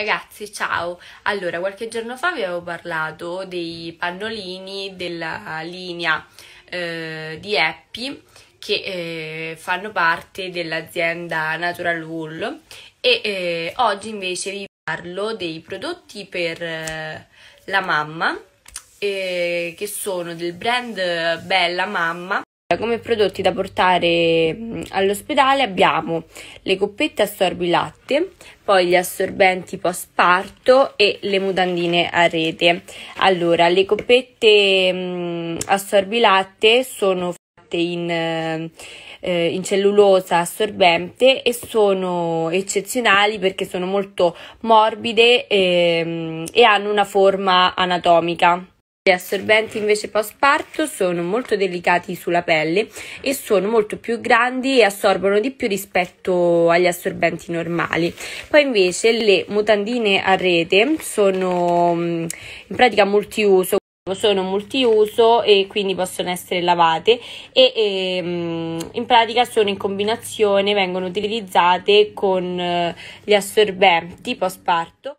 Ragazzi, ciao! Allora, qualche giorno fa vi avevo parlato dei pannolini della linea eh, di Happy che eh, fanno parte dell'azienda Natural Wool e eh, oggi invece vi parlo dei prodotti per eh, la mamma eh, che sono del brand eh, Bella Mamma come prodotti da portare all'ospedale abbiamo le coppette assorbi latte, poi gli assorbenti post parto e le mutandine a rete. Allora, le coppette assorbi latte sono fatte in, eh, in cellulosa assorbente e sono eccezionali perché sono molto morbide e, ehm, e hanno una forma anatomica. Gli assorbenti invece post parto sono molto delicati sulla pelle e sono molto più grandi e assorbono di più rispetto agli assorbenti normali. Poi invece le mutandine a rete sono mm, in pratica multiuso, sono multiuso e quindi possono essere lavate e, e, mm, in pratica sono in combinazione, vengono utilizzate con eh, gli assorbenti post parto.